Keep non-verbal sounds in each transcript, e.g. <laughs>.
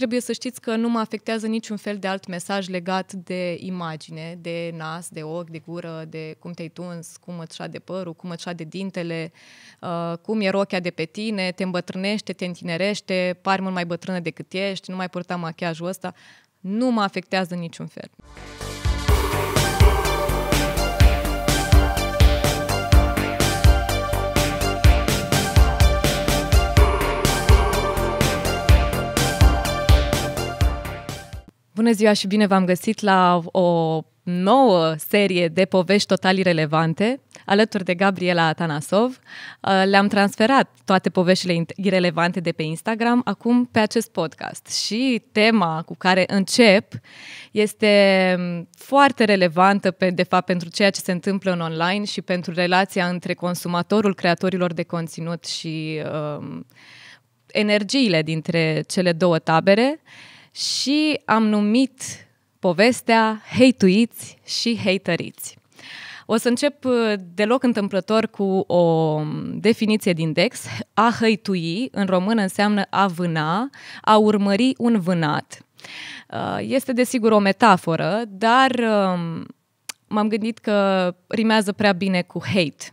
trebuie să știți că nu mă afectează niciun fel de alt mesaj legat de imagine, de nas, de ochi, de gură, de cum te-ai tuns, cum îți șade părul, cum îți șade dintele, uh, cum e rochea de pe tine, te îmbătrânește, te întinerește, pari mult mai bătrână decât ești, nu mai purta machiajul ăsta. Nu mă afectează niciun fel. Bună ziua și bine v-am găsit la o nouă serie de povești total irelevante, alături de Gabriela Atanasov. Uh, le-am transferat toate poveștile irelevante de pe Instagram acum pe acest podcast. Și tema cu care încep este foarte relevantă, pe, de fapt, pentru ceea ce se întâmplă în online și pentru relația între consumatorul creatorilor de conținut și um, energiile dintre cele două tabere. Uh, și am numit povestea Heituiți și Heităriți. O să încep uh, deloc întâmplător cu o um, definiție din Dex. A hăitui în română înseamnă a vâna, a urmări un vânat. Uh, este desigur o metaforă, dar um, m-am gândit că rimează prea bine cu hate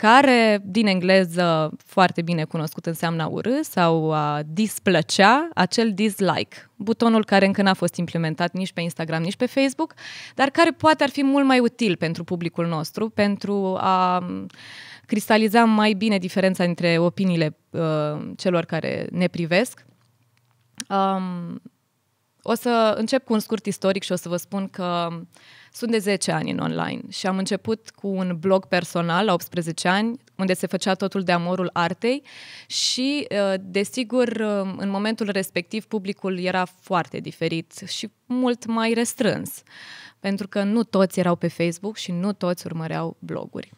care din engleză foarte bine cunoscut înseamnă a urâ sau a displăcea, acel dislike, butonul care încă n-a fost implementat nici pe Instagram, nici pe Facebook, dar care poate ar fi mult mai util pentru publicul nostru, pentru a cristaliza mai bine diferența între opiniile uh, celor care ne privesc. Um, o să încep cu un scurt istoric și o să vă spun că uh, sunt de 10 ani în online și am început cu un blog personal la 18 ani, unde se făcea totul de amorul artei și, uh, desigur, um, în momentul respectiv publicul era foarte diferit și mult mai restrâns, pentru că nu toți erau pe Facebook și nu toți urmăreau bloguri.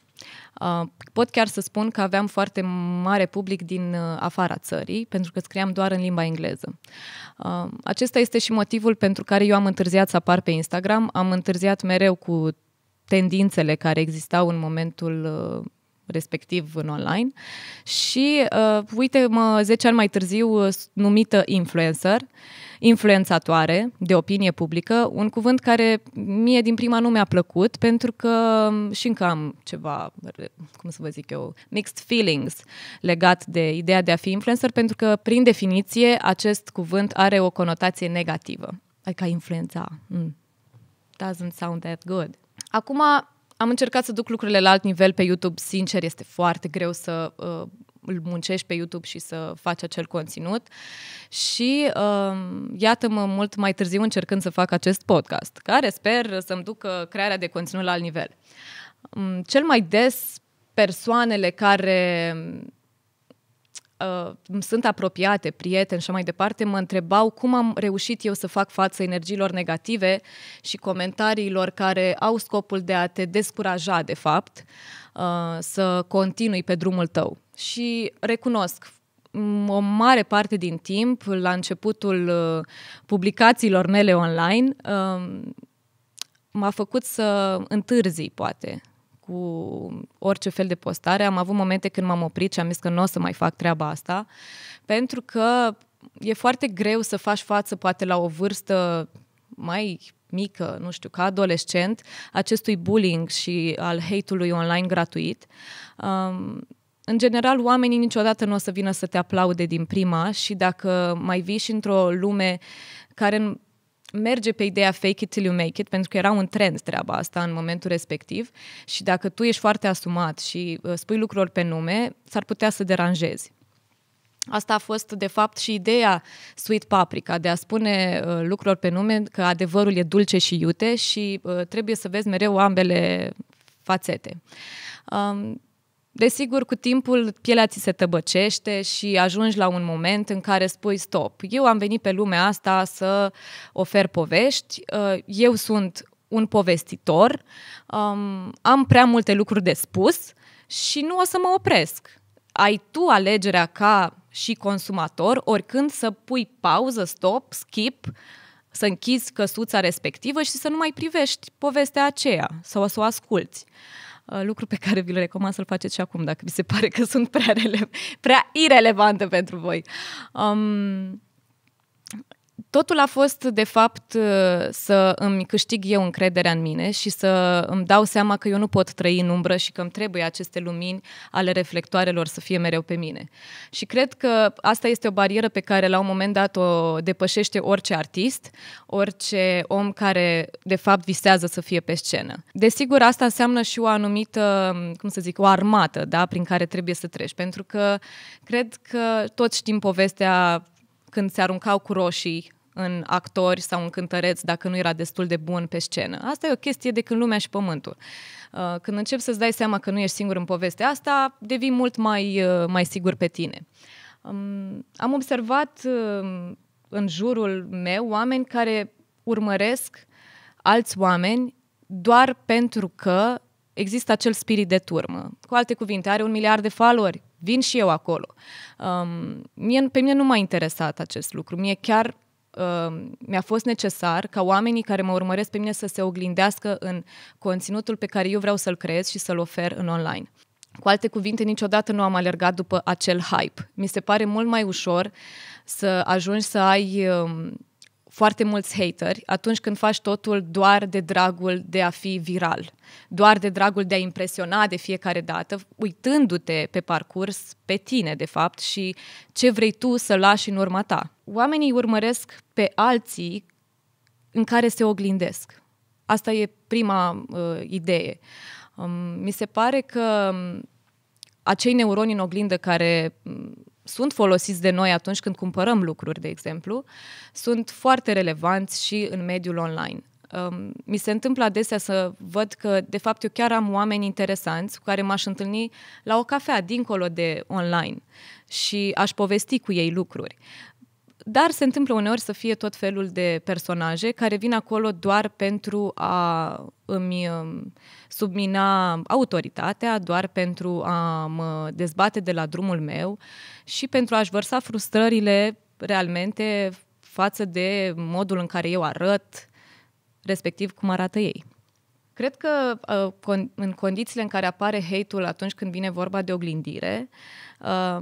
Uh, pot chiar să spun că aveam foarte mare public din uh, afara țării, pentru că scriam doar în limba engleză. Uh, acesta este și motivul pentru care eu am întârziat să apar pe Instagram. Am întârziat mereu cu tendințele care existau în momentul respectiv în online și uh, uite-mă 10 ani mai târziu numită influencer uh, influențatoare de opinie publică, un cuvânt care mie din prima nu mi-a plăcut, pentru că și încă am ceva, cum să vă zic eu, mixed feelings legat de ideea de a fi influencer, pentru că, prin definiție, acest cuvânt are o conotație negativă. Adică influența. Mm. Doesn't sound that good. Acum, am încercat să duc lucrurile la alt nivel pe YouTube, sincer, este foarte greu să uh, îl muncești pe YouTube și să faci acel conținut. Și uh, iată-mă mult mai târziu încercând să fac acest podcast, care sper să-mi ducă crearea de conținut la alt nivel. Um, cel mai des persoanele care uh, sunt apropiate, prieteni și mai departe, mă întrebau cum am reușit eu să fac față energiilor negative și comentariilor care au scopul de a te descuraja, de fapt, uh, să continui pe drumul tău și recunosc o mare parte din timp, la începutul uh, publicațiilor mele online, um, m-a făcut să întârzi, poate, cu orice fel de postare. Am avut momente când m-am oprit și am zis că nu o să mai fac treaba asta, pentru că e foarte greu să faci față, poate, la o vârstă mai mică, nu știu, ca adolescent, acestui bullying și al hate-ului online gratuit. Um, în general, oamenii niciodată nu o să vină să te aplaude din prima și dacă mai vii și într-o lume care merge pe ideea fake it till you make it, pentru că era un trend treaba asta în momentul respectiv și dacă tu ești foarte asumat și uh, spui lucruri pe nume, s-ar putea să deranjezi. Asta a fost, de fapt, și ideea Sweet Paprika, de a spune uh, lucruri pe nume că adevărul e dulce și iute și uh, trebuie să vezi mereu ambele fațete. Um, Desigur, cu timpul pielea ți se tăbăcește și ajungi la un moment în care spui stop. Eu am venit pe lumea asta să ofer povești, uh, eu sunt un povestitor, um, am prea multe lucruri de spus și nu o să mă opresc. Ai tu alegerea ca și consumator, oricând să pui pauză, stop, skip, să închizi căsuța respectivă și să nu mai privești povestea aceea sau să o asculți. Uh, lucru pe care vi-l recomand să-l faceți și acum, dacă vi se pare că sunt prea, rele- prea irelevante pentru voi. Um, Totul a fost, de fapt, uh, să îmi câștig eu încrederea în mine și să îmi dau seama că eu nu pot trăi în umbră și că îmi trebuie aceste lumini ale reflectoarelor să fie mereu pe mine. Și cred că asta este o barieră pe care la un moment dat o depășește orice artist, orice om care, de fapt, visează să fie pe scenă. Desigur, asta înseamnă și o anumită, cum să zic, o armată da, prin care trebuie să treci, pentru că cred că toți știm povestea când se aruncau cu roșii în actori sau în cântăreți dacă nu era destul de bun pe scenă. Asta e o chestie de când lumea și pământul. Uh, când începi să-ți dai seama că nu ești singur în povestea asta, devii mult mai, uh, mai sigur pe tine. Um, am observat um, în jurul meu oameni care urmăresc alți oameni doar pentru că există acel spirit de turmă. Cu alte cuvinte, are un miliard de followeri, vin și eu acolo. Um, mie, pe mine nu m-a interesat acest lucru. Mie chiar uh, mi-a fost necesar ca oamenii care mă urmăresc pe mine să se oglindească în conținutul pe care eu vreau să-l creez și să-l ofer în online. Cu alte cuvinte, niciodată nu am alergat după acel hype. Mi se pare mult mai ușor să ajungi să ai... Um, foarte mulți hateri atunci când faci totul doar de dragul de a fi viral, doar de dragul de a impresiona de fiecare dată, uitându-te pe parcurs, pe tine de fapt și ce vrei tu să lași în urma ta. Oamenii urmăresc pe alții în care se oglindesc. Asta e prima uh, idee. Um, mi se pare că um, acei neuroni în oglindă care um, sunt folosiți de noi atunci când cumpărăm lucruri, de exemplu, sunt foarte relevanți și în mediul online. Um, mi se întâmplă adesea să văd că, de fapt, eu chiar am oameni interesanți cu care m-aș întâlni la o cafea, dincolo de online, și aș povesti cu ei lucruri. Dar se întâmplă uneori să fie tot felul de personaje care vin acolo doar pentru a îmi. Um, submina autoritatea doar pentru a mă dezbate de la drumul meu și pentru a-și vărsa frustrările realmente față de modul în care eu arăt, respectiv cum arată ei. Cred că ă, în condițiile în care apare hate-ul atunci când vine vorba de oglindire, ă,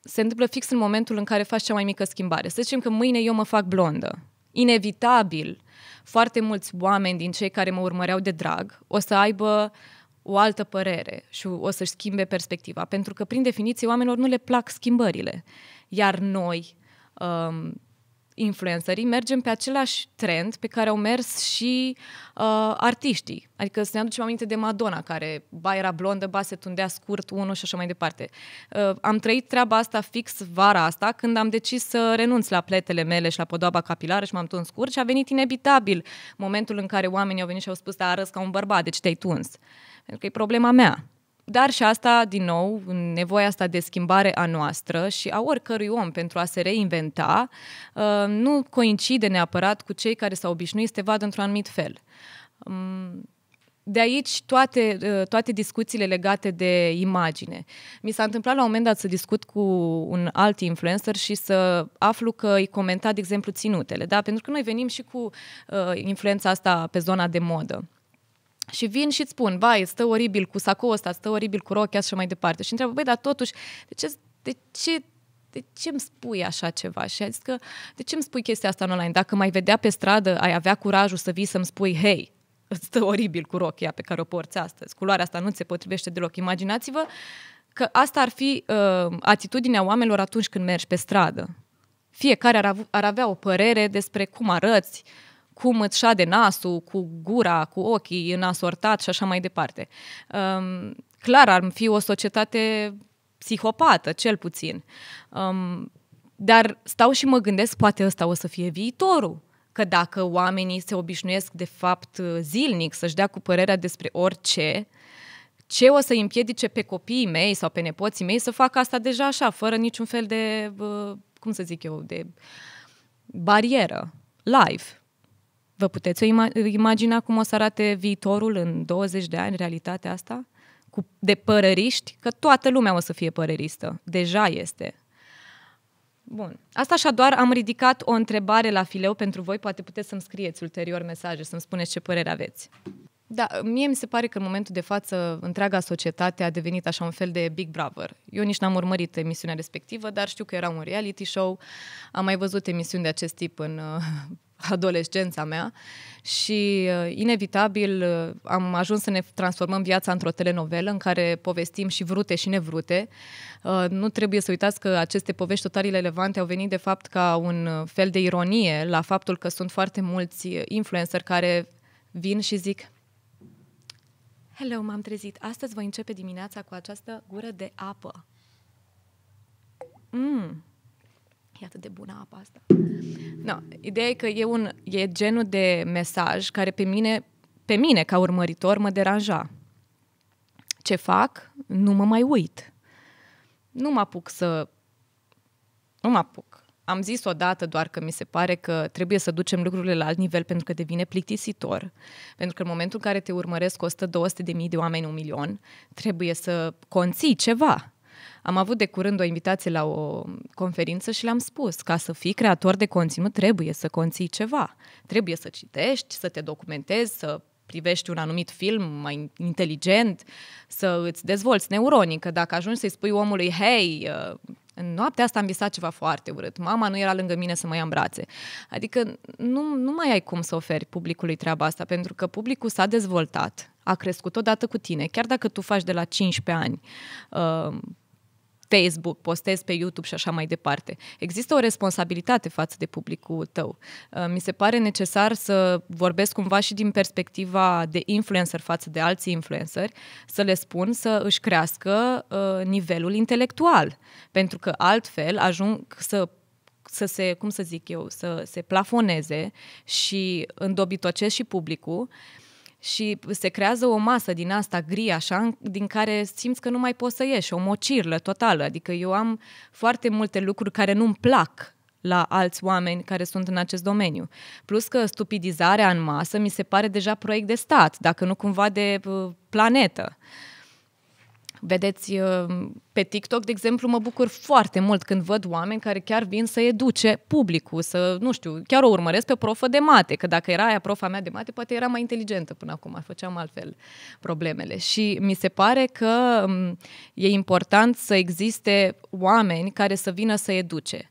se întâmplă fix în momentul în care faci cea mai mică schimbare. Să zicem că mâine eu mă fac blondă. Inevitabil foarte mulți oameni din cei care mă urmăreau de drag o să aibă o altă părere și o să-și schimbe perspectiva. Pentru că, prin definiție, oamenilor nu le plac schimbările. Iar noi, um, influencerii mergem pe același trend pe care au mers și uh, artiștii. Adică să ne aducem aminte de Madonna, care ba era blondă, ba se tundea scurt unul și așa mai departe. Uh, am trăit treaba asta fix vara asta, când am decis să renunț la pletele mele și la podoaba capilară și m-am tuns scurt și a venit inevitabil momentul în care oamenii au venit și au spus, te da, arăți ca un bărbat, deci te-ai tuns. Pentru că e problema mea. Dar și asta, din nou, nevoia asta de schimbare a noastră și a oricărui om pentru a se reinventa, uh, nu coincide neapărat cu cei care s-au obișnuit să te vadă într-un anumit fel. Um, de aici toate, uh, toate discuțiile legate de imagine. Mi s-a întâmplat la un moment dat să discut cu un alt influencer și să aflu că îi comenta, de exemplu, ținutele, da? pentru că noi venim și cu uh, influența asta pe zona de modă. Și vin și spun, vai, stă oribil cu sacoul ăsta, stă oribil cu rochea și mai departe. Și întreabă, băi, dar totuși, de ce, de ce de ce îmi spui așa ceva? Și a zis că, de ce îmi spui chestia asta în online? Dacă mai vedea pe stradă, ai avea curajul să vii să-mi spui, hei, îți <laughs> stă oribil cu rochia pe care o porți astăzi, culoarea asta nu ți se potrivește deloc. Imaginați-vă că asta ar fi uh, atitudinea oamenilor atunci când mergi pe stradă. Fiecare ar, av- ar avea o părere despre cum arăți, uh, cum îți șade nasul, cu gura, cu ochii în asortat și așa mai departe. Um, clar, ar fi o societate psihopată, cel puțin. Um, dar stau și mă gândesc, poate ăsta o să fie viitorul. Că dacă oamenii se obișnuiesc, de fapt, zilnic să-și dea cu părerea despre orice, ce o să împiedice pe copiii mei sau pe nepoții mei să facă asta deja așa, fără niciun fel de, uh, cum să zic eu, de barieră, live. Vă puteți imagina cum o să arate viitorul în 20 de ani, realitatea asta? Cu, de părăriști? Că toată lumea o să fie părăristă. Deja este. Bun. Asta așa doar am ridicat o întrebare la fileu pentru voi. Poate puteți să-mi scrieți ulterior mesaje, să-mi spuneți ce părere aveți. Da, mie mi se pare că în momentul de față întreaga societate a devenit așa un fel de Big Brother. Eu nici n-am urmărit emisiunea respectivă, dar știu că era un reality show. Am mai văzut emisiuni de acest tip în adolescența mea și uh, inevitabil uh, am ajuns să ne transformăm viața într-o telenovelă în care povestim și vrute și nevrute. Uh, nu trebuie să uitați că aceste povești total relevante au venit de fapt ca un fel de ironie la faptul că sunt foarte mulți influencer care vin și zic Hello, m-am trezit. Astăzi voi începe dimineața cu această gură de apă. Mm, e atât de bună apa asta. No, ideea e că e, un, e genul de mesaj care pe mine, pe mine ca urmăritor mă deranja. Ce fac? Nu mă mai uit. Nu mă apuc să... Nu mă apuc. Am zis odată doar că mi se pare că trebuie să ducem lucrurile la alt nivel pentru că devine plictisitor. Pentru că în momentul în care te urmăresc 100-200 de mii de oameni, un milion, trebuie să conții ceva am avut de curând o invitație la o conferință și le-am spus, ca să fii creator de conținut trebuie să conții ceva. Trebuie să citești, să te documentezi, să privești un anumit film mai inteligent, să îți dezvolți neuronii, că dacă ajungi să-i spui omului, hei, uh, în noaptea asta am visat ceva foarte urât, mama nu era lângă mine să mă ia în brațe. Adică nu, nu mai ai cum să oferi publicului treaba asta, pentru că publicul s-a dezvoltat, a crescut odată cu tine, chiar dacă tu faci de la 15 ani uh, Facebook, postezi pe YouTube și așa mai departe. Există o responsabilitate față de publicul tău. Uh, mi se pare necesar să vorbesc cumva și din perspectiva de influencer față de alți influenceri, să le spun să își crească uh, nivelul intelectual, pentru că altfel ajung să să se, cum să zic eu, să se plafoneze și îndobitocesc și publicul și se creează o masă din asta gri, așa, din care simți că nu mai poți să ieși, o mocirlă totală. Adică eu am foarte multe lucruri care nu-mi plac la alți oameni care sunt în acest domeniu. Plus că stupidizarea în masă mi se pare deja proiect de stat, dacă nu cumva de uh, planetă. Uh, Vedeți, uh, pe TikTok, de exemplu, mă bucur foarte mult când văd oameni care chiar vin să educe publicul, să, nu știu, chiar o urmăresc pe profă de mate, că dacă era aia profa mea de mate, poate era mai inteligentă până acum, făceam altfel problemele. Și mi se pare că um, e important să existe oameni care să vină să educe.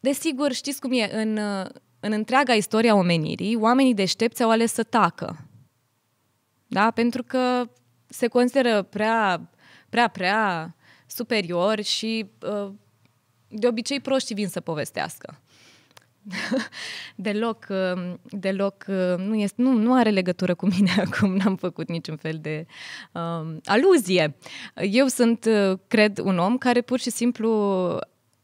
Desigur, știți cum e, în, uh, în întreaga istoria omenirii, oamenii deștepți au ales să tacă. Da? Pentru că se consideră prea, prea, prea superior și uh, de obicei proștii vin să povestească. <laughs> deloc, uh, deloc uh, nu, este, nu, nu are legătură cu mine <laughs> acum, n-am făcut niciun fel de um, aluzie. Eu sunt, cred, un om care pur și simplu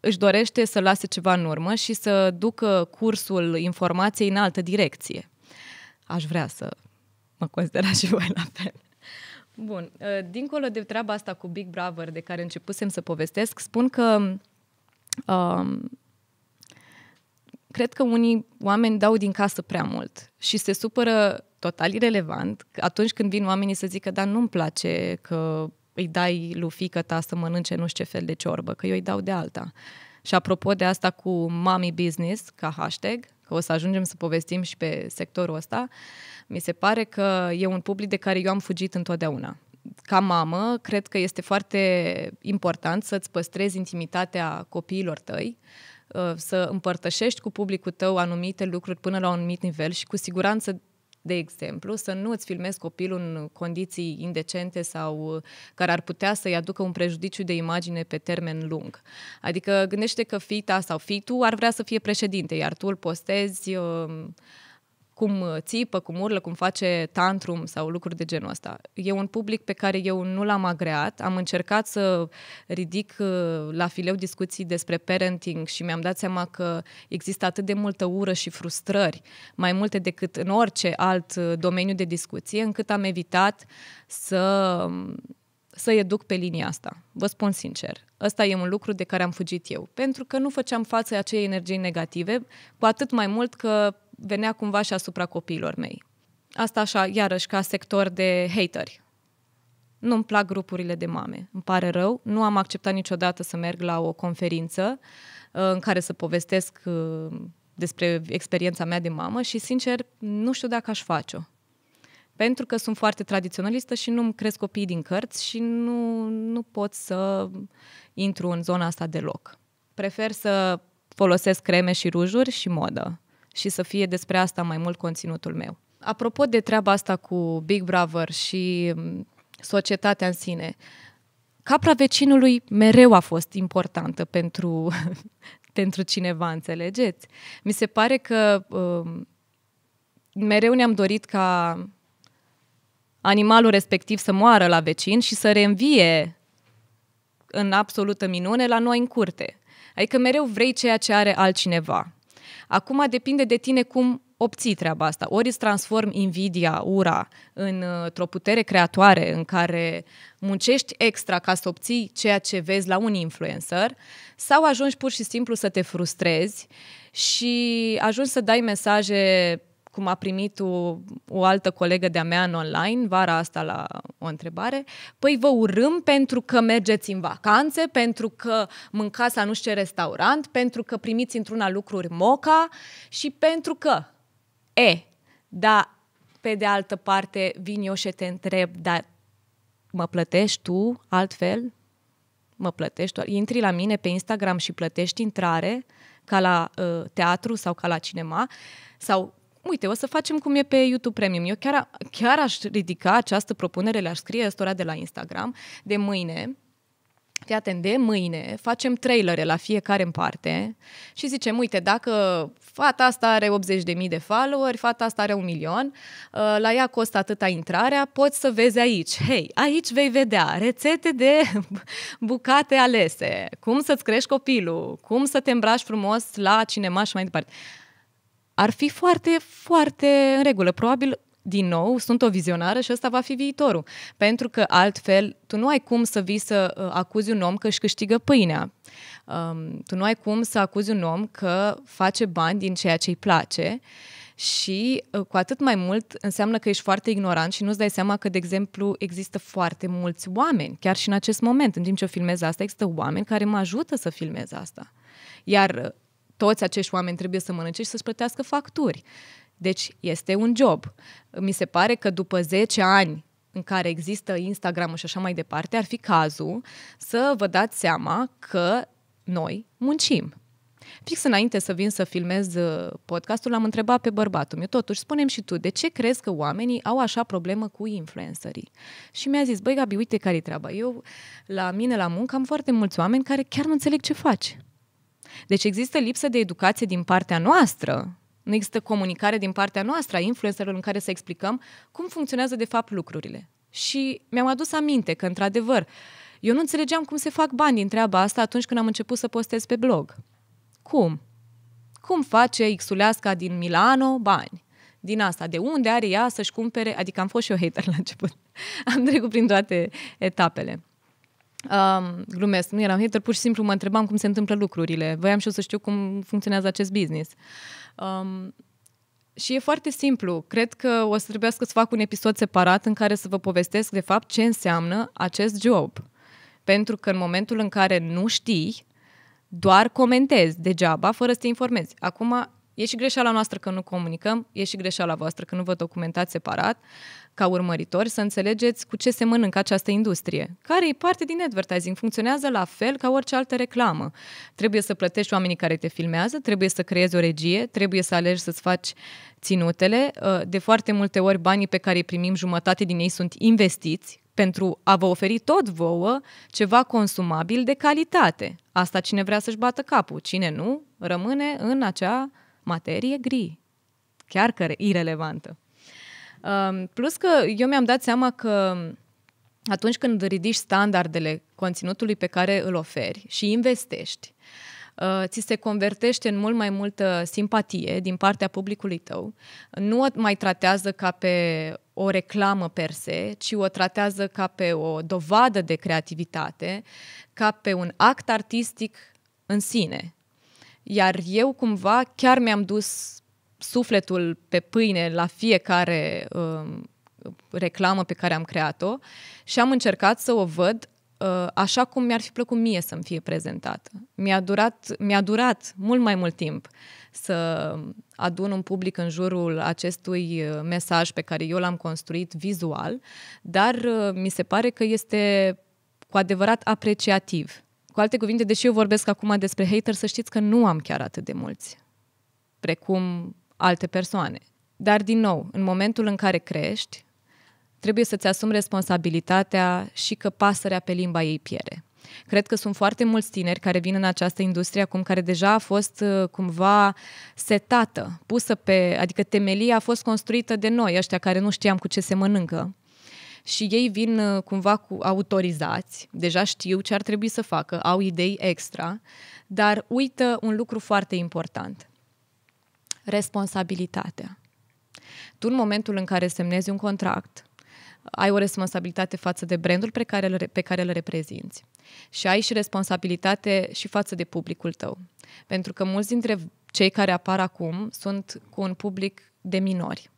își dorește să lase ceva în urmă și să ducă cursul informației în altă direcție. Aș vrea să mă considera <laughs> și voi la fel. Bun. Uh, dincolo de treaba asta cu Big Brother, de care începusem să povestesc, spun că um, cred că unii oameni dau din casă prea mult și se supără total irelevant atunci când vin oamenii să zică, dar nu-mi place că îi dai lui fică ta să mănânce nu știu ce fel de ciorbă, că eu îi dau de alta. Și apropo de asta cu mommy business ca hashtag, că o să ajungem să povestim și pe sectorul ăsta, uh, mi se pare că e un public de care eu am fugit întotdeauna. Ca mamă, cred că este foarte important să-ți păstrezi intimitatea copiilor tăi, uh, să împărtășești cu publicul tău anumite lucruri până la un anumit nivel și cu siguranță de exemplu, să nu îți filmezi copilul în condiții indecente sau uh, care ar putea să-i aducă un prejudiciu de imagine pe termen lung. Adică gândește că fii ta sau fii tu ar vrea să fie președinte, iar tu îl postezi uh, cum uh, țipă, cum urlă, cum face tantrum sau lucruri de genul ăsta. E un public pe care eu nu l-am agreat. Am încercat să ridic uh, la fileu discuții despre parenting și mi-am dat seama că există atât de multă ură și frustrări, mai multe decât în orice alt uh, domeniu de discuție, încât am evitat să um, să educ pe linia asta. Vă spun sincer, ăsta e un lucru de care am fugit eu, pentru că nu făceam față acei energii negative, cu atât mai mult că venea cumva și asupra copiilor mei. Asta așa, iarăși, ca sector de hateri. Nu-mi plac grupurile de mame, îmi pare rău. Nu am acceptat niciodată să merg la o conferință uh, în care să povestesc uh, despre experiența mea de mamă și, sincer, nu știu dacă aș face-o. Pentru că sunt foarte tradiționalistă și nu-mi cresc copiii din cărți și nu, nu pot să intru în zona asta deloc. Prefer să folosesc creme și rujuri și modă și să fie despre asta mai mult conținutul meu. Apropo de treaba asta cu Big Brother și mm, societatea în sine, capra vecinului mereu a fost importantă pentru, <laughs> pentru cineva, înțelegeți? Mi se pare că uh, mereu ne-am dorit ca animalul respectiv să moară la vecin și să reînvie în absolută minune la noi în curte. Adică mereu vrei ceea ce are altcineva. Acum depinde de tine cum obții treaba asta. Ori îți transformi invidia, ura, uh, într-o putere creatoare în care muncești extra ca să obții ceea ce vezi la un influencer, sau ajungi pur și simplu să te frustrezi și ajungi să dai mesaje cum a primit o, o altă colegă de-a mea în online, vara asta la o întrebare, păi vă urâm pentru că mergeți în vacanțe, pentru că mâncați la nu știu ce restaurant, pentru că primiți într-una lucruri moca și pentru că... E, dar pe de altă parte vin eu și te întreb, dar mă plătești tu altfel? Mă plătești? Intri la mine pe Instagram și plătești intrare ca la uh, teatru sau ca la cinema sau uite, o să facem cum e pe YouTube Premium. Eu chiar, chiar aș ridica această propunere, le-aș scrie ăstora de la Instagram, de mâine, fii atent, de mâine facem trailere la fiecare în parte și zicem, uite, dacă fata asta are 80.000 de followeri, fata asta are un milion, ă, la ea costă atâta intrarea, poți să vezi aici. Hei, aici vei vedea rețete de <laughs> bucate alese, cum să-ți crești copilul, cum să te îmbraci frumos la cinema și mai departe ar fi foarte, foarte în regulă. Probabil din nou, sunt o vizionară și ăsta va fi viitorul. Pentru că altfel, tu nu ai cum să vii să uh, acuzi un om că își câștigă pâinea. Um, tu nu ai cum să acuzi un om că face bani din ceea ce îi place și uh, cu atât mai mult înseamnă că ești foarte ignorant și nu-ți dai seama că, de exemplu, există foarte mulți oameni, chiar și în acest moment, în timp ce o filmez asta, există oameni care mă ajută să filmez asta. Iar uh, toți acești oameni trebuie să mănânce și să-și plătească facturi. Deci este un job. Mi se pare că după 10 ani în care există Instagram și așa mai departe, ar fi cazul să vă dați seama că noi muncim. Fix înainte să vin să filmez uh, podcastul, l-am întrebat pe bărbatul meu, totuși, spunem și tu, de ce crezi că oamenii au așa problemă cu influencerii? Și mi-a zis, băi Gabi, uite care-i treaba. Eu, la mine, la muncă, am foarte mulți oameni care chiar nu înțeleg ce faci. Deci există lipsă de educație din partea noastră. Nu există comunicare din partea noastră a influencerilor în care să explicăm cum funcționează de fapt lucrurile. Și mi-am adus aminte că, într-adevăr, eu nu înțelegeam cum se fac bani din treaba asta atunci când am început să postez pe blog. Cum? Cum face Xuleasca din Milano bani? Din asta, de unde are ea să-și cumpere, adică am fost și eu hater la început. <laughs> Am trecut prin toate etapele. Um, glumesc, nu eram hater, pur și simplu mă întrebam cum se întâmplă lucrurile. Voiam și eu să știu cum funcționează acest business. Um, și e foarte simplu. Cred că o să trebuiască să fac un episod separat în care să vă povestesc, de fapt, ce înseamnă acest job. Pentru că în momentul în care nu știi, doar comentezi degeaba, fără să te informezi. Acum, e și greșeala noastră că nu comunicăm, e și greșeala voastră că nu vă documentați separat ca urmăritori să înțelegeți cu ce se mănâncă această industrie, care e parte din advertising, funcționează la fel ca orice altă reclamă. Trebuie să plătești oamenii care te filmează, trebuie să creezi o regie, trebuie să alegi să-ți faci ținutele. Uh, de foarte multe ori banii pe care îi primim, jumătate din ei sunt investiți pentru a vă oferi tot vouă ceva consumabil de calitate. Asta cine vrea să-și bată capul, cine nu, rămâne în acea materie gri, chiar că irelevantă. Plus că eu mi-am dat seama că atunci când ridici standardele conținutului pe care îl oferi și investești, uh, ți se convertește în mult mai multă simpatie din partea publicului tău, nu o mai tratează ca pe o reclamă per se, ci o tratează ca pe o dovadă de creativitate, ca pe un act artistic în sine. Iar eu cumva chiar mi-am dus sufletul pe pâine la fiecare uh, reclamă pe care am creat-o și am încercat să o văd uh, așa cum mi-ar fi plăcut mie să-mi fie prezentată. Mi-a durat, mi-a durat mult mai mult timp să adun un public în jurul acestui uh, mesaj pe care eu l-am construit vizual, dar uh, mi se pare că este cu adevărat apreciativ. Cu alte cuvinte, deși eu vorbesc acum despre hater, să știți că nu am chiar atât de mulți precum alte persoane. Dar, din nou, în momentul în care crești, trebuie să-ți asumi responsabilitatea și că pasărea pe limba ei piere. Cred că sunt foarte mulți tineri care vin în această industrie acum, care deja a fost uh, cumva setată, pusă pe, adică temelia a fost construită de noi, ăștia care nu știam cu ce se mănâncă. Și ei vin uh, cumva cu autorizați, deja știu ce ar trebui să facă, au idei extra, dar uită un lucru foarte important responsabilitatea. Tu, în momentul în care semnezi un contract, ai o responsabilitate față de brandul pe care, îl, pe care îl reprezinți și ai și responsabilitate și față de publicul tău. Pentru că mulți dintre cei care apar acum sunt cu un public de minori.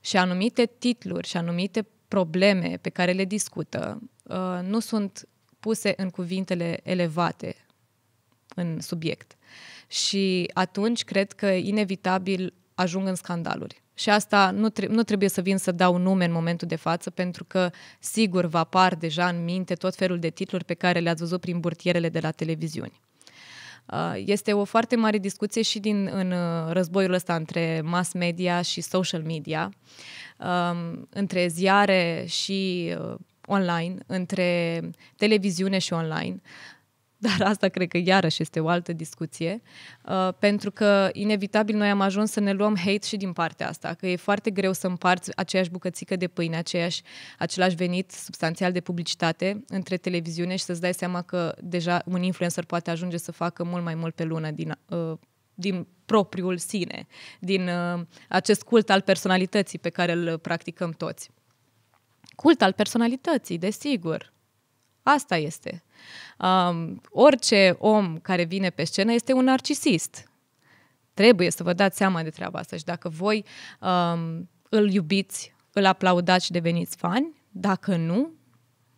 Și anumite titluri și anumite probleme pe care le discută uh, nu sunt puse în cuvintele elevate în subiect și atunci cred că inevitabil ajung în scandaluri. Și asta nu, tre- nu trebuie să vin să dau nume în momentul de față, pentru că sigur vă apar deja în minte tot felul de titluri pe care le-ați văzut prin burtierele de la televiziuni. Uh, este o foarte mare discuție și din, în uh, războiul ăsta între mass media și social media, um, între ziare și uh, online, între televiziune și online dar asta cred că iarăși este o altă discuție, uh, pentru că inevitabil noi am ajuns să ne luăm hate și din partea asta, că e foarte greu să împarți aceeași bucățică de pâine, aceeași, același venit substanțial de publicitate între televiziune și să-ți dai seama că deja un influencer poate ajunge să facă mult mai mult pe lună din uh, din propriul sine, din uh, acest cult al personalității pe care îl practicăm toți. Cult al personalității, desigur. Asta este. Um, orice om care vine pe scenă este un narcisist. Trebuie să vă dați seama de treaba asta și dacă voi um, îl iubiți, îl aplaudați și deveniți fani, dacă nu,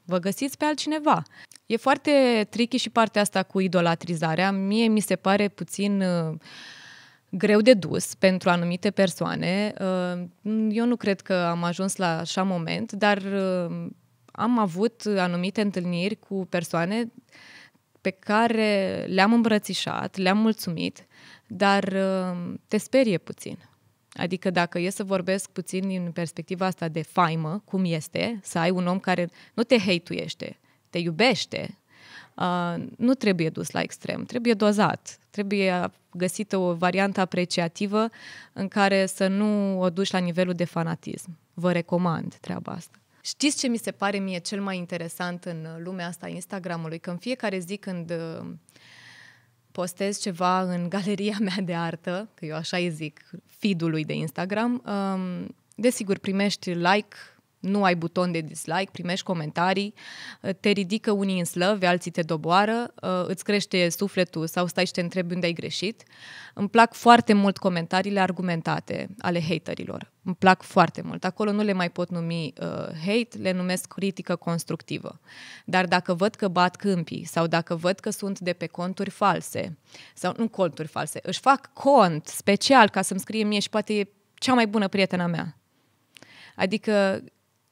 vă găsiți pe altcineva. E foarte tricky și partea asta cu idolatrizarea. Mie mi se pare puțin uh, greu de dus pentru anumite persoane. Uh, eu nu cred că am ajuns la așa moment, dar uh, am avut anumite întâlniri cu persoane pe care le-am îmbrățișat, le-am mulțumit, dar uh, te sperie puțin. Adică dacă e să vorbesc puțin din perspectiva asta de faimă, cum este să ai un om care nu te hate, te iubește, uh, nu trebuie dus la extrem, trebuie dozat, trebuie găsită o variantă apreciativă în care să nu o duci la nivelul de fanatism. Vă recomand treaba asta. Știți ce mi se pare mie cel mai interesant în uh, lumea asta Instagramului? Că în fiecare zi când uh, postez ceva în <laughs> galeria mea de artă, că eu așa îi zic, feed-ului de Instagram, um, desigur primești like, nu ai buton de dislike, primești comentarii, uh, te ridică unii în slăve, alții te doboară, uh, îți crește sufletul sau stai și te întrebi unde ai greșit. Îmi plac foarte mult comentariile argumentate ale haterilor. Îmi plac foarte mult. Acolo nu le mai pot numi uh, hate, le numesc critică constructivă. Dar dacă văd că bat câmpii sau dacă văd că sunt de pe conturi false, sau nu conturi false, își fac cont special ca să-mi scrie mie și poate e cea mai bună prietena mea. Adică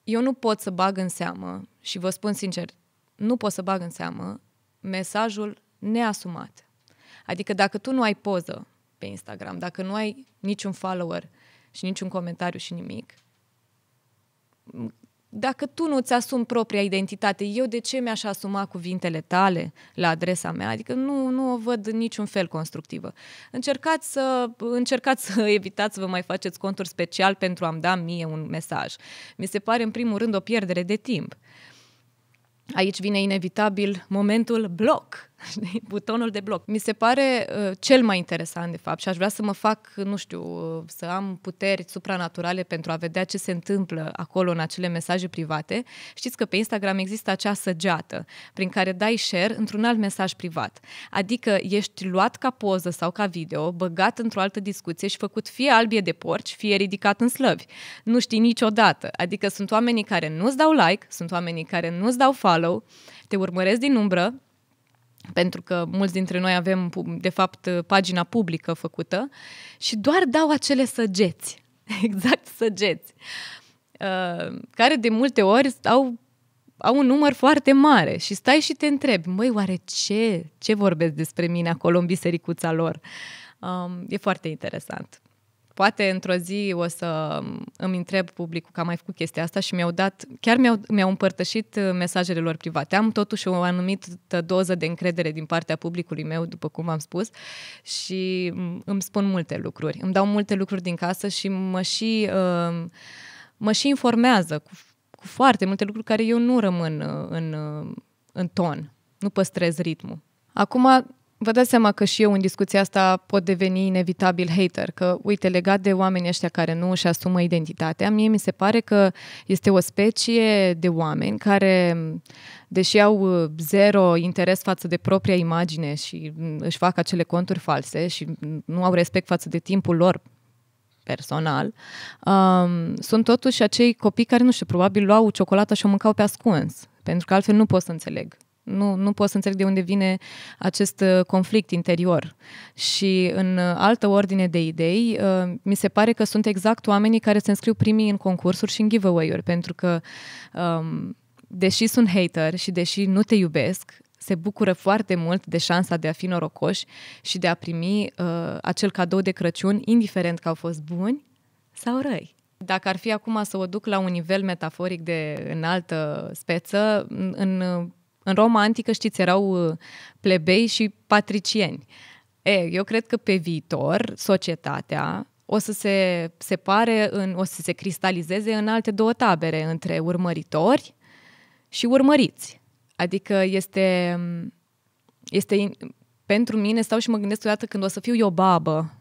eu nu pot să bag în seamă, și vă spun sincer, nu pot să bag în seamă mesajul neasumat. Adică dacă tu nu ai poză pe Instagram, dacă nu ai niciun follower și niciun comentariu și nimic, dacă tu nu-ți asumi propria identitate, eu de ce mi-aș asuma cuvintele tale la adresa mea? Adică nu, nu o văd în niciun fel constructivă. Încercați să, încercați să <laughs> evitați să vă mai faceți conturi special pentru a-mi da mie un mesaj. Mi se pare, în primul rând, o pierdere de timp. Aici vine inevitabil momentul bloc <laughs> butonul de bloc. Mi se pare uh, cel mai interesant, de fapt, și aș vrea să mă fac, nu știu, uh, să am puteri supranaturale pentru a vedea ce se întâmplă acolo în acele mesaje private. Știți că pe Instagram există acea săgeată prin care dai share într-un alt mesaj privat. Adică ești luat ca poză sau ca video, băgat într-o altă discuție și făcut fie albie de porci, fie ridicat în slăvi. Nu știi niciodată. Adică sunt oamenii care nu-ți dau like, sunt oamenii care nu-ți dau follow, te urmăresc din umbră, pentru că mulți dintre noi avem, de fapt, pagina publică făcută și doar dau acele săgeți, <laughs> exact săgeți, uh, care de multe ori au, au un număr foarte mare și stai și te întrebi, măi, oare ce, ce vorbesc despre mine acolo în bisericuța lor? Um, e foarte interesant. Poate într-o zi o să îmi întreb publicul că am mai făcut chestia asta și mi-au dat, chiar mi-au, mi-au împărtășit mesajele lor private. Am totuși o anumită doză de încredere din partea publicului meu, după cum am spus, și îmi spun multe lucruri. Îmi dau multe lucruri din casă și mă și, uh, mă și informează cu, cu foarte multe lucruri care eu nu rămân uh, în, uh, în ton, nu păstrez ritmul. Acum, vă dați seama că și eu în discuția asta pot deveni inevitabil hater, că, uite, legat de oamenii ăștia care nu își asumă identitatea, mie mi se pare că este o specie de oameni care, deși au uh, zero interes față de propria imagine și mm, își fac acele conturi false și mm, nu au respect față de timpul lor personal, um, sunt totuși acei copii care, nu știu, probabil luau ciocolată și o mâncau pe ascuns, pentru că altfel nu pot să înțeleg nu, nu pot să înțeleg de unde vine acest uh, conflict interior. Și în uh, altă ordine de idei, uh, mi se pare că sunt exact oamenii care se înscriu primii în concursuri și în giveaway-uri, pentru că, um, deși sunt hater și deși nu te iubesc, se bucură foarte mult de șansa de a fi norocoși și de a primi acel cadou de Crăciun, indiferent că au fost buni sau răi. Dacă ar fi acum să o duc la un nivel metaforic de înaltă speță, în în Roma antică, știți, erau uh, plebei și patricieni. E, eu cred că pe viitor societatea o să se separe, în, o să se cristalizeze în alte două tabere, între urmăritori și urmăriți. Adică este, mm, este pentru mine, stau și mă gândesc odată când o să fiu eu babă,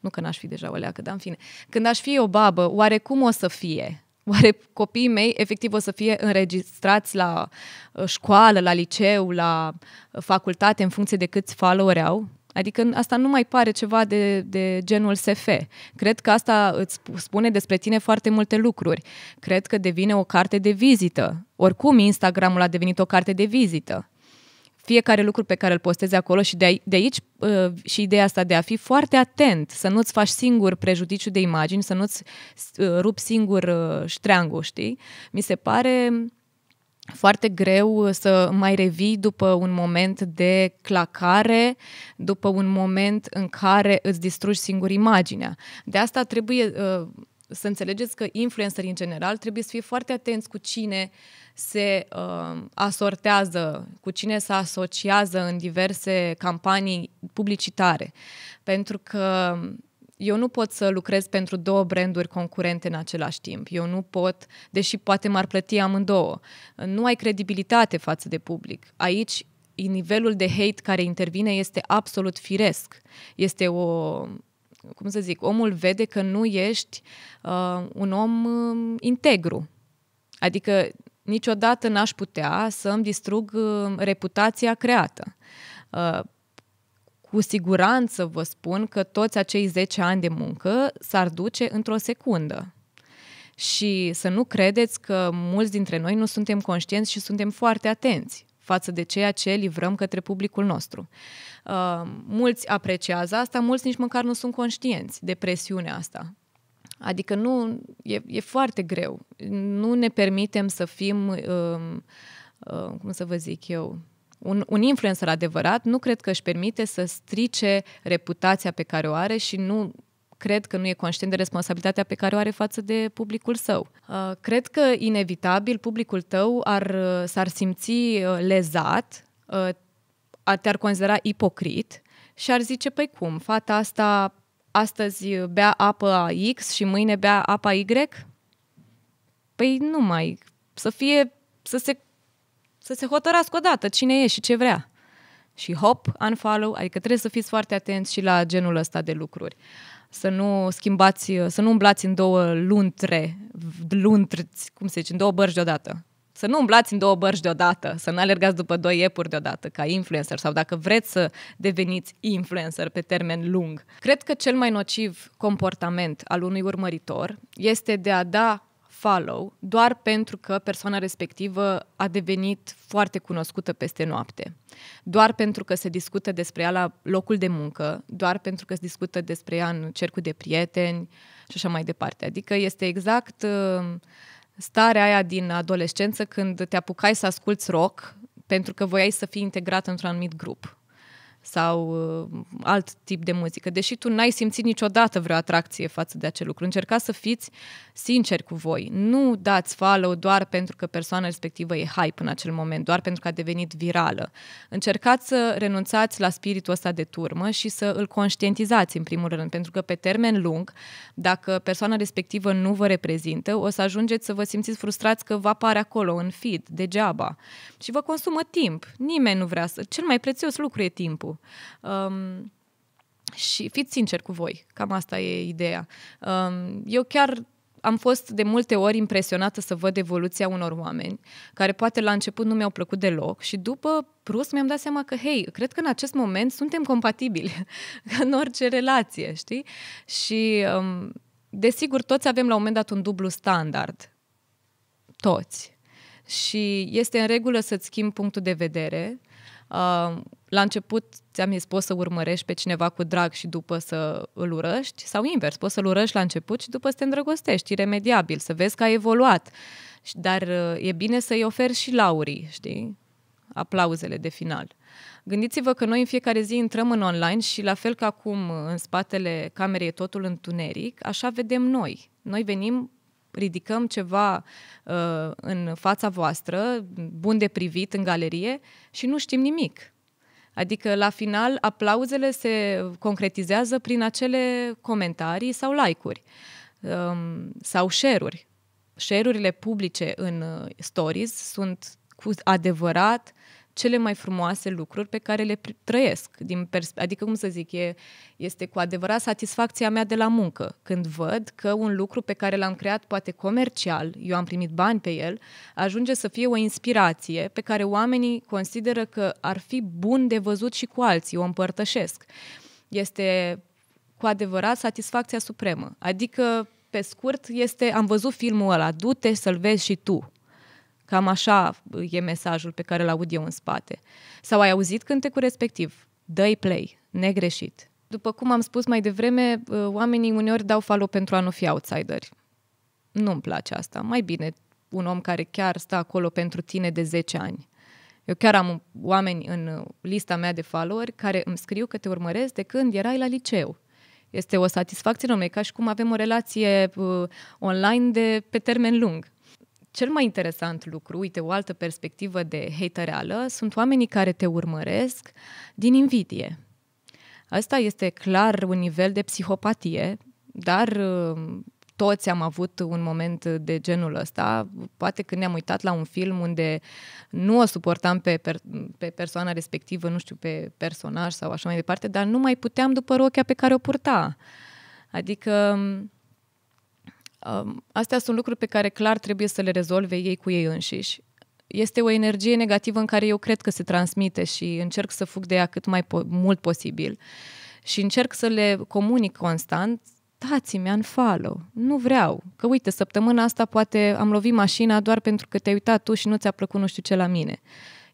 nu că n-aș fi deja o leacă, dar în fine, când aș fi o babă, oare cum o să fie? Oare copiii mei efectiv o să fie înregistrați la uh, școală, la liceu, la uh, facultate, în funcție de câți followeri au? Adică asta nu mai pare ceva de, de genul SF. Cred că asta îți spune despre tine foarte multe lucruri. Cred că devine o carte de vizită. Oricum, Instagramul a devenit o carte de vizită fiecare lucru pe care îl postezi acolo și de, a, de aici uh, și ideea asta de a fi foarte atent, să nu-ți faci singur prejudiciu de imagini, să nu-ți uh, rupi singur uh, ștreangul, știi? Mi se pare foarte greu să mai revii după un moment de clacare, după un moment în care îți distrugi singur imaginea. De asta trebuie uh, să înțelegeți că influencerii în general trebuie să fie foarte atenți cu cine se uh, asortează, cu cine se asociază în diverse campanii publicitare. Pentru că eu nu pot să lucrez pentru două branduri concurente în același timp. Eu nu pot, deși poate m-ar plăti amândouă. Nu ai credibilitate față de public. Aici nivelul de hate care intervine este absolut firesc. Este o cum să zic, omul vede că nu ești uh, un om uh, integru. Adică niciodată n-aș putea să îmi distrug uh, reputația creată. Uh, cu siguranță vă spun că toți acei 10 ani de muncă s-ar duce într-o secundă. Și să nu credeți că mulți dintre noi nu suntem conștienți și suntem foarte atenți față de ceea ce livrăm către publicul nostru. Uh, Uh, mulți apreciază asta, mulți nici măcar nu sunt conștienți de presiunea asta. Adică nu, e, e foarte greu. Nu ne permitem să fim, uh, uh, cum să vă zic eu, un, un influencer adevărat nu cred că își permite să strice reputația pe care o are și nu cred că nu e conștient de responsabilitatea pe care o are față de publicul său. Uh, cred că inevitabil publicul tău ar, s-ar simți uh, lezat uh, te-ar considera ipocrit și ar zice, păi cum, fata asta astăzi bea apă X și mâine bea apa Y? Păi nu mai, să fie, să se, să se hotărască odată cine e și ce vrea. Și hop, unfollow, adică trebuie să fiți foarte atenți și la genul ăsta de lucruri. Să nu schimbați, să nu umblați în două luntre, luntre, cum se zice, în două bărci deodată să nu umblați în două bărci deodată, să nu alergați după doi iepuri deodată ca influencer sau dacă vreți să deveniți influencer pe termen lung. Cred că cel mai nociv comportament al unui urmăritor este de a da follow doar pentru că persoana respectivă a devenit foarte cunoscută peste noapte. Doar pentru că se discută despre ea la locul de muncă, doar pentru că se discută despre ea în cercul de prieteni și așa mai departe. Adică este exact uh, starea aia din adolescență când te apucai să asculți rock pentru că voiai să fii integrat într-un anumit grup sau uh, alt tip de muzică, deși tu n-ai simțit niciodată vreo atracție față de acel lucru. Încercați să fiți sinceri cu voi. Nu dați follow doar pentru că persoana respectivă e hype în acel moment, doar pentru că a devenit virală. Încercați să renunțați la spiritul ăsta de turmă și să îl conștientizați în primul rând, pentru că pe termen lung, dacă persoana respectivă nu vă reprezintă, o să ajungeți să vă simțiți frustrați că vă apare acolo în feed, degeaba. Și vă consumă timp. Nimeni nu vrea să... Cel mai prețios lucru e timpul. Um, și fiți sinceri cu voi, cam asta e ideea. Um, eu chiar am fost de multe ori impresionată să văd evoluția unor oameni care poate la început nu mi-au plăcut deloc și după brusc mi-am dat seama că, hei, cred că în acest moment suntem compatibili <laughs> în orice relație, știi? Și, um, desigur, toți avem la un moment dat un dublu standard. Toți. Și este în regulă să-ți schimbi punctul de vedere. Uh, la început ți-am zis, poți să urmărești pe cineva cu drag și după să îl urăști, sau invers, poți să-l urăști la început și după să te îndrăgostești, iremediabil, să vezi că a evoluat. Dar uh, e bine să-i oferi și laurii, știi? Aplauzele de final. Gândiți-vă că noi în fiecare zi intrăm în online și la fel ca acum în spatele camerei e totul întuneric, așa vedem noi. Noi venim ridicăm ceva uh, în fața voastră, bun de privit în galerie și nu știm nimic. Adică, la final, aplauzele se concretizează prin acele comentarii sau like-uri um, sau share-uri. Share-urile publice în uh, stories sunt cu adevărat cele mai frumoase lucruri pe care le trăiesc. Din pers- adică, cum să zic, e, este cu adevărat satisfacția mea de la muncă. Când văd că un lucru pe care l-am creat, poate comercial, eu am primit bani pe el, ajunge să fie o inspirație pe care oamenii consideră că ar fi bun de văzut și cu alții, o împărtășesc. Este cu adevărat satisfacția supremă. Adică, pe scurt, este am văzut filmul ăla, du-te să-l vezi și tu. Cam așa e mesajul pe care îl aud eu în spate. Sau ai auzit cântecul respectiv, dă-i play, negreșit. După cum am spus mai devreme, uh, oamenii uneori dau falo pentru a nu fi outsideri. Nu-mi place asta. Mai bine un om care chiar stă acolo pentru tine de 10 ani. Eu chiar am oameni în lista mea de followeri care îmi scriu că te urmăresc de când erai la liceu. Este o satisfacție enormă, ca și cum avem o relație uh, online de pe termen lung cel mai interesant lucru, uite, o altă perspectivă de hatereală, sunt oamenii care te urmăresc din invidie. Asta este clar un nivel de psihopatie, dar uh, toți am avut un moment de genul ăsta. Poate când ne-am uitat la un film unde nu o suportam pe, per, pe persoana respectivă, nu știu, pe personaj sau așa mai departe, dar nu mai puteam după rochea pe care o purta. Adică um, Um, astea sunt lucruri pe care clar trebuie să le rezolve ei cu ei înșiși. Este o energie negativă în care eu cred că se transmite și încerc să fug de ea cât mai po- mult posibil. Și încerc să le comunic constant, dați-mi unfollow, nu vreau. Că uite, săptămâna asta poate am lovit mașina doar pentru că te-ai uitat tu și nu ți-a plăcut nu știu ce la mine. Uh,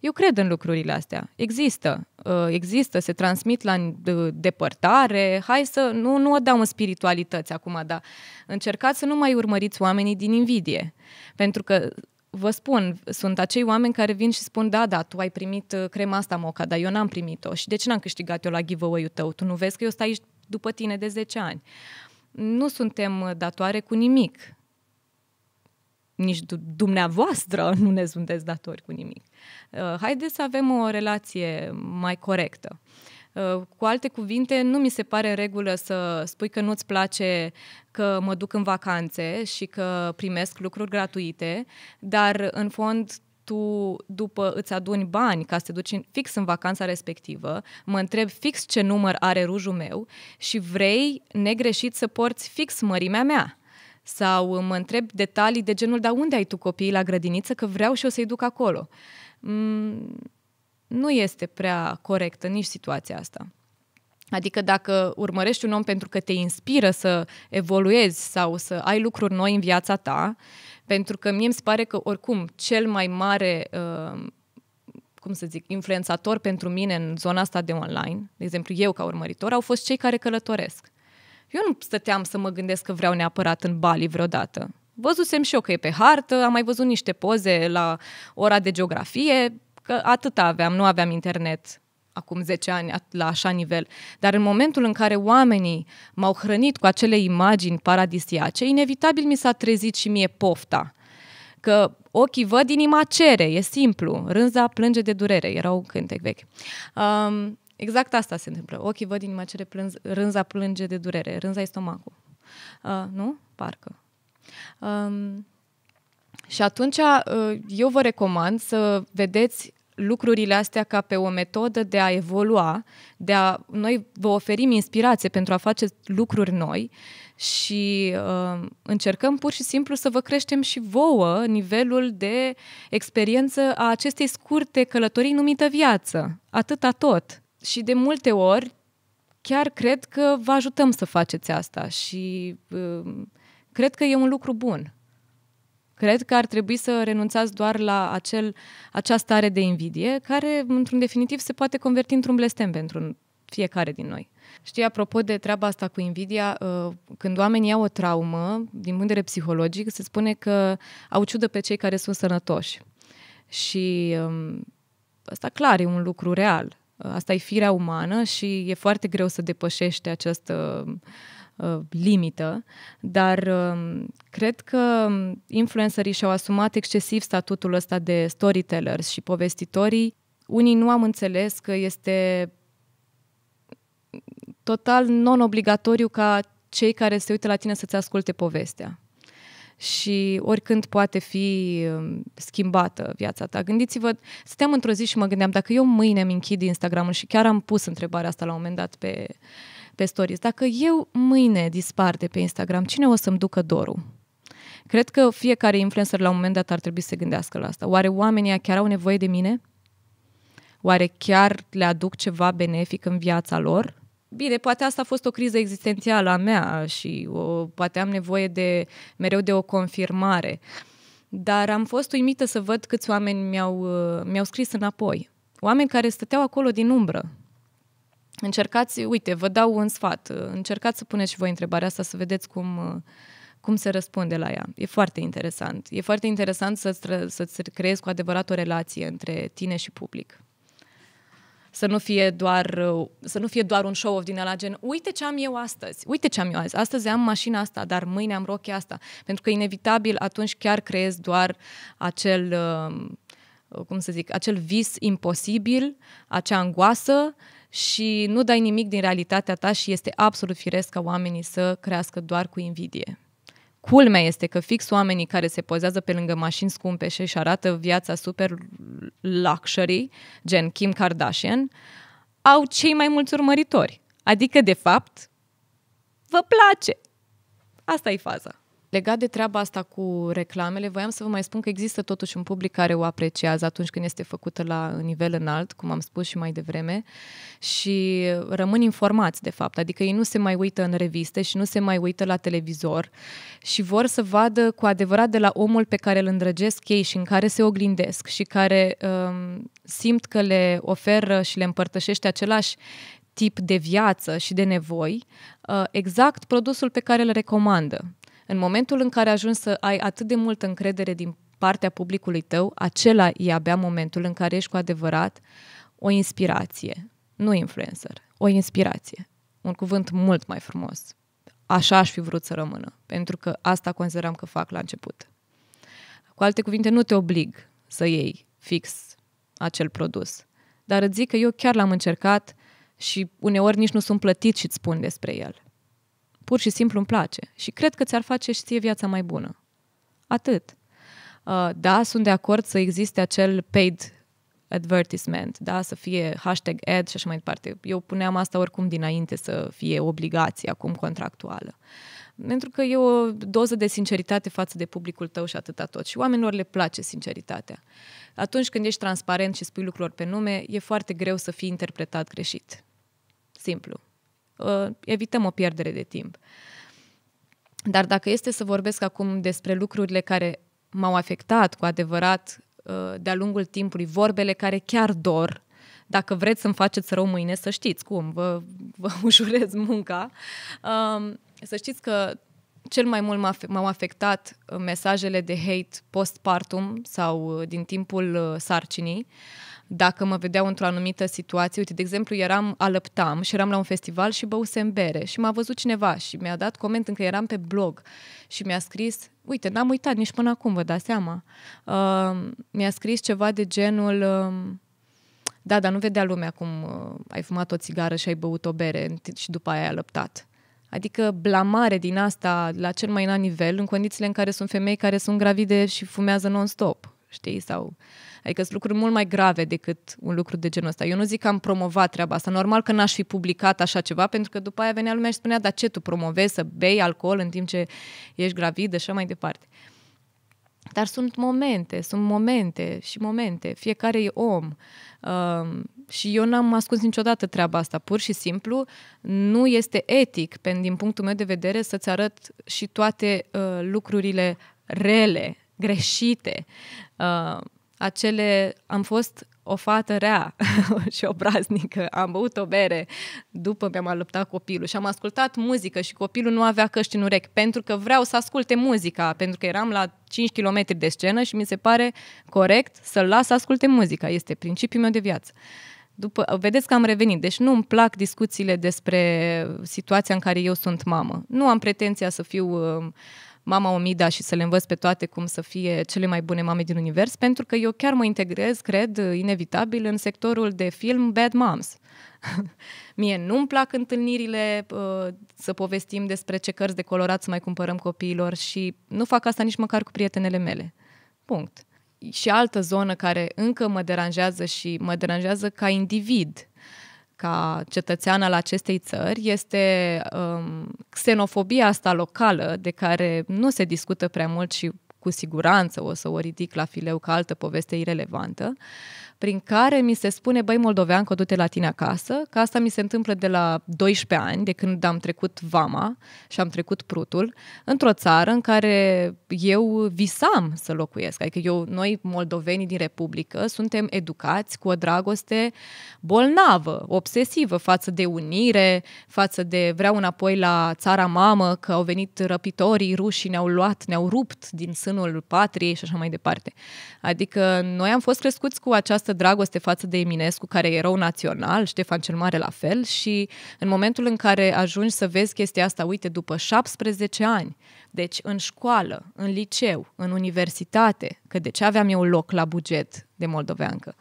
eu cred în lucrurile astea. Există. Uh, există, se transmit la depărtare. Hai să nu, nu o dau în spiritualități acum, dar încercați să nu mai urmăriți oamenii din invidie. Pentru că vă spun, sunt acei oameni care vin și spun, da, da, tu ai primit uh, crema asta, Moca, dar eu n-am primit-o. Și de ce n-am câștigat eu la giveaway-ul tău? Tu nu vezi că eu stau aici după tine de 10 ani. Nu suntem uh, datoare cu nimic nici dumneavoastră <laughs> nu ne sunteți datori cu nimic. Uh, haideți să avem o relație mai corectă. Uh, cu alte cuvinte, nu mi se pare în regulă să spui că nu-ți place că mă duc în vacanțe și că primesc lucruri gratuite, dar în fond tu după îți aduni bani ca să te duci fix în vacanța respectivă, mă întreb fix ce număr are rujul meu și vrei negreșit să porți fix mărimea mea. Sau uh, mă întreb detalii de genul, dar unde ai tu copiii la grădiniță, că vreau și o să-i duc acolo. Mm, nu este prea corectă nici situația asta. Adică dacă urmărești un om pentru că te inspiră să evoluezi sau să ai lucruri noi în viața ta, pentru că mie îmi pare că oricum cel mai mare uh, cum să zic, influențator pentru mine în zona asta de online, de exemplu eu ca urmăritor, au fost cei care călătoresc. Eu nu stăteam să mă gândesc că vreau neapărat în Bali vreodată. Văzusem și eu că e pe hartă, am mai văzut niște poze la ora de geografie, că atât aveam, nu aveam internet acum 10 ani la așa nivel. Dar în momentul în care oamenii m-au hrănit cu acele imagini paradisiace, inevitabil mi s-a trezit și mie pofta. Că ochii văd, inima cere, e simplu. Rânza plânge de durere, era un cântec vechi. Um, Exact asta se întâmplă. Ochii văd, inima cere plânz, rânza plânge de durere, rânza e stomacul. Uh, nu? Parcă. Um, și atunci uh, eu vă recomand să vedeți lucrurile astea ca pe o metodă de a evolua, de a noi vă oferim inspirație pentru a face lucruri noi și uh, încercăm pur și simplu să vă creștem și vouă nivelul de experiență a acestei scurte călătorii numită viață. Atâta tot și de multe ori chiar cred că vă ajutăm să faceți asta și uh, cred că e un lucru bun. Cred că ar trebui să renunțați doar la acel, acea stare de invidie, care, într-un definitiv, se poate converti într-un blestem pentru fiecare din noi. Știi, apropo de treaba asta cu invidia, uh, când oamenii au o traumă, din punct de vedere psihologic, se spune că au ciudă pe cei care sunt sănătoși. Și asta um, clar e un lucru real. Asta e firea umană și e foarte greu să depășești această uh, limită, dar um, cred că influencerii și-au asumat excesiv statutul ăsta de storytellers și povestitorii. Unii nu am înțeles că este total non-obligatoriu ca cei care se uită la tine să-ți asculte povestea și oricând poate fi um, schimbată viața ta. Gândiți-vă, stăteam într-o zi și mă gândeam, dacă eu mâine îmi închid Instagram-ul și chiar am pus întrebarea asta la un moment dat pe, pe stories, dacă eu mâine dispar de pe Instagram, cine o să-mi ducă dorul? Cred că fiecare influencer la un moment dat ar trebui să se gândească la asta. Oare oamenii chiar au nevoie de mine? Oare chiar le aduc ceva benefic în viața lor? Bine, poate asta a fost o criză existențială a mea și o, poate am nevoie de mereu de o confirmare. Dar am fost uimită să văd câți oameni mi-au, uh, mi-au scris înapoi. Oameni care stăteau acolo din umbră. Încercați, uite, vă dau un sfat. Încercați să puneți și voi întrebarea asta, să vedeți cum, uh, cum se răspunde la ea. E foarte interesant. E foarte interesant să-ți, să-ți creezi cu adevărat o relație între tine și public să nu fie doar, uh, să nu fie doar un show-off din ala gen, uite ce am eu astăzi, uite ce am eu azi, astăzi am mașina asta, dar mâine am rochia asta. Pentru că inevitabil atunci chiar creez doar acel, uh, cum să zic, acel vis imposibil, acea angoasă și nu dai nimic din realitatea ta și este absolut firesc ca oamenii să crească doar cu invidie. Culmea este că fix oamenii care se pozează pe lângă mașini scumpe și își arată viața super luxury, gen Kim Kardashian, au cei mai mulți urmăritori. Adică, de fapt, vă place. Asta e faza. Legat de treaba asta cu reclamele, voiam să vă mai spun că există totuși un public care o apreciază atunci când este făcută la nivel înalt, cum am spus și mai devreme, și rămân informați, de fapt. Adică ei nu se mai uită în reviste și nu se mai uită la televizor și vor să vadă cu adevărat de la omul pe care îl îndrăgesc ei și în care se oglindesc și care um, simt că le oferă și le împărtășește același tip de viață și de nevoi, uh, exact produsul pe care îl recomandă. În momentul în care ajungi să ai atât de multă încredere din partea publicului tău, acela e abia momentul în care ești cu adevărat o inspirație. Nu influencer, o inspirație. Un cuvânt mult mai frumos. Așa aș fi vrut să rămână, pentru că asta consideram că fac la început. Cu alte cuvinte, nu te oblig să iei fix acel produs. Dar îți zic că eu chiar l-am încercat și uneori nici nu sunt plătit și îți spun despre el. Pur și simplu îmi place și cred că ți-ar face și ție viața mai bună. Atât. Uh, da, sunt de acord să existe acel paid advertisement, da, să fie hashtag ad și așa mai departe. Eu puneam asta oricum dinainte să fie obligație acum contractuală. Pentru că e o doză de sinceritate față de publicul tău și atâta tot. Și oamenilor le place sinceritatea. Atunci când ești transparent și spui lucrurilor pe nume, e foarte greu să fii interpretat greșit. Simplu uh, evităm o pierdere de timp. Dar dacă este să vorbesc acum despre lucrurile care m-au afectat cu adevărat uh, de-a lungul timpului, vorbele care chiar dor, dacă vreți să-mi faceți rău mâine, să știți cum, vă, <laughs> vă ușurez munca, uh, să știți că cel mai mult m-au afectat uh, mesajele de hate postpartum sau uh, din timpul uh, sarcinii. Uh, dacă mă vedeau într-o anumită situație. Uite, de exemplu, eram alăptam și eram la un festival și băusem bere și m-a văzut cineva și mi-a dat coment încă eram pe blog și mi-a scris, uite, n-am uitat nici până acum, vă dați seama, uh, mi-a scris ceva de genul... Uh, da, dar nu vedea lumea cum uh, ai fumat o țigară și ai băut o bere și după aia ai alăptat. Adică blamare din asta la cel mai înalt nivel, în condițiile în care sunt femei care sunt gravide și fumează non-stop, știi? Sau Adică sunt lucruri mult mai grave decât un lucru de genul ăsta. Eu nu zic că am promovat treaba asta. Normal că n-aș fi publicat așa ceva, pentru că după aia venea lumea și spunea, dar ce tu promovezi să bei alcool în timp ce ești gravidă și așa mai departe. Dar sunt momente, sunt momente și momente. Fiecare e om. Uh, și eu n-am ascuns niciodată treaba asta. Pur și simplu nu este etic, pen, din punctul meu de vedere, să-ți arăt și toate uh, lucrurile rele, greșite. Uh, acele am fost o fată rea <laughs> și o braznică, am băut o bere, după mi-am alăptat copilul și am ascultat muzică și copilul nu avea căști în urechi, pentru că vreau să asculte muzica, pentru că eram la 5 km de scenă și mi se pare corect să-l las să asculte muzica, este principiul meu de viață. După, vedeți că am revenit, deci nu îmi plac discuțiile despre situația în care eu sunt mamă. Nu am pretenția să fiu uh, mama Omida și să le învăț pe toate cum să fie cele mai bune mame din univers, pentru că eu chiar mă integrez, cred, inevitabil în sectorul de film Bad Moms. <laughs> Mie nu-mi plac întâlnirile uh, să povestim despre ce cărți de colorat să mai cumpărăm copiilor și nu fac asta nici măcar cu prietenele mele. Punct. Și altă zonă care încă mă deranjează și mă deranjează ca individ ca cetățean al acestei țări este um, xenofobia asta locală de care nu se discută prea mult și cu siguranță o să o ridic la fileu ca altă poveste irelevantă, prin care mi se spune, băi că du-te la tine acasă, că asta mi se întâmplă de la 12 ani, de când am trecut Vama și am trecut Prutul, într-o țară în care eu visam să locuiesc. Adică eu, noi moldovenii din Republică suntem educați cu o dragoste bolnavă, obsesivă față de unire, față de vreau înapoi la țara mamă, că au venit răpitorii ruși ne-au luat, ne-au rupt din sân sânul patriei și așa mai departe. Adică noi am fost crescuți cu această dragoste față de Eminescu, care era un național, Ștefan cel Mare la fel și în momentul în care ajungi să vezi chestia asta, uite, după 17 ani, deci în școală, în liceu, în universitate, că de ce aveam eu loc la buget de moldoveancă?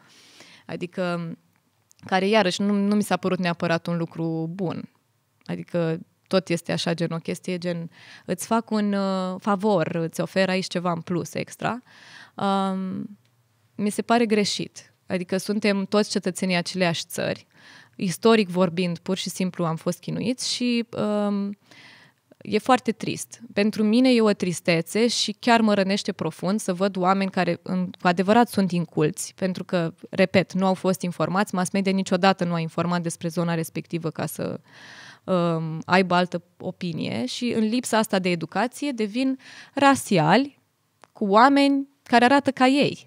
Adică, care iarăși nu, nu mi s-a părut neapărat un lucru bun. Adică tot este așa gen o chestie, gen îți fac un uh, favor, îți ofer aici ceva în plus extra, um, mi se pare greșit. Adică suntem toți cetățenii aceleași țări. Istoric vorbind, pur și simplu am fost chinuiți și um, e foarte trist. Pentru mine e o tristețe și chiar mă rănește profund să văd oameni care în, cu adevărat sunt inculți, pentru că, repet, nu au fost informați, mass media niciodată nu a informat despre zona respectivă ca să uh, um, aibă altă opinie și în lipsa asta de educație devin rasiali cu oameni care arată ca ei.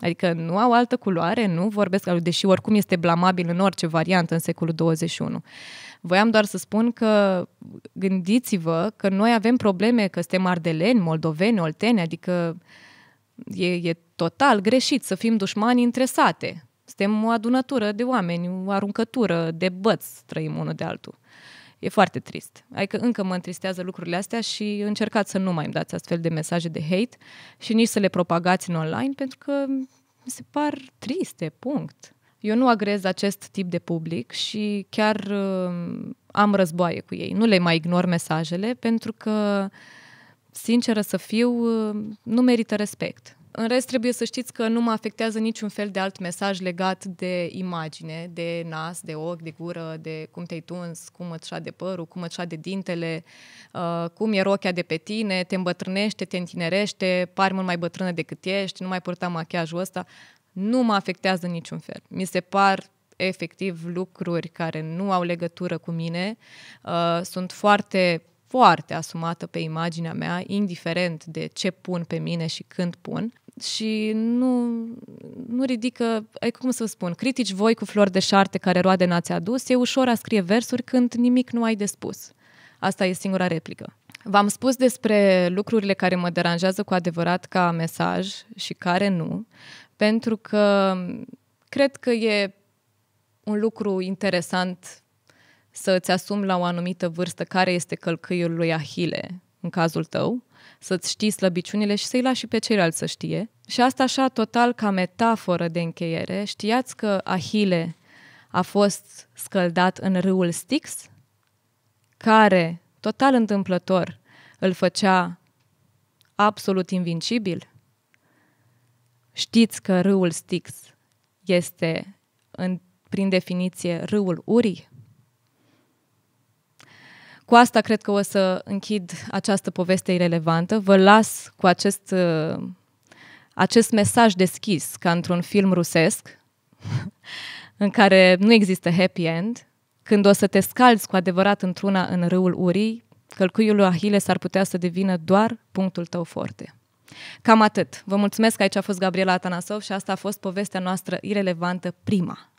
Adică nu au altă culoare, nu vorbesc, deși oricum este blamabil în orice variantă în secolul 21. Voiam doar să spun că gândiți-vă că noi avem probleme, că suntem ardeleni, moldoveni, olteni, adică e, e total greșit să fim dușmani între sate, Suntem o adunătură de oameni, o aruncătură de băți trăim unul de altul e foarte trist. Adică încă mă întristează lucrurile astea și încercați să nu mai îmi dați astfel de mesaje de hate și nici să le propagați în online pentru că mi se par triste, punct. Eu nu agrez acest tip de public și chiar uh, am războaie cu ei. Nu le mai ignor mesajele pentru că, sinceră să fiu, uh, nu merită respect în rest, trebuie să știți că nu mă afectează niciun fel de alt mesaj legat de imagine, de nas, de ochi, de gură, de cum te-ai tuns, cum îți șade părul, cum îți șade dintele, uh, cum e rochea de pe tine, te îmbătrânește, te întinerește, pari mult mai bătrână decât ești, nu mai purta machiajul ăsta. Nu mă afectează niciun fel. Mi se par efectiv lucruri care nu au legătură cu mine. Uh, sunt foarte foarte asumată pe imaginea mea, indiferent de ce pun pe mine și când pun și nu, nu ridică, ai cum să spun, critici voi cu flori de șarte care roade n-ați adus, e ușor a scrie versuri când nimic nu ai de spus. Asta e singura replică. V-am spus despre lucrurile care mă deranjează cu adevărat ca mesaj și care nu, pentru că cred că e un lucru interesant să îți asumi la o anumită vârstă care este călcâiul lui Ahile în cazul tău să-ți știi slăbiciunile și să-i lași și pe ceilalți să știe. Și asta așa total ca metaforă de încheiere. Știați că Ahile a fost scăldat în râul Styx, care, total întâmplător, îl făcea absolut invincibil? Știți că râul Styx este, în, prin definiție, râul urii? Cu asta cred că o să închid această poveste irelevantă. Vă las cu acest, uh, acest mesaj deschis, ca într-un film rusesc, <laughs> în care nu există happy end. Când o să te scalzi cu adevărat într-una în râul urii, călcuiul lui Ahile s-ar putea să devină doar punctul tău forte. Cam atât. Vă mulțumesc că aici a fost Gabriela Atanasov și asta a fost povestea noastră irelevantă prima.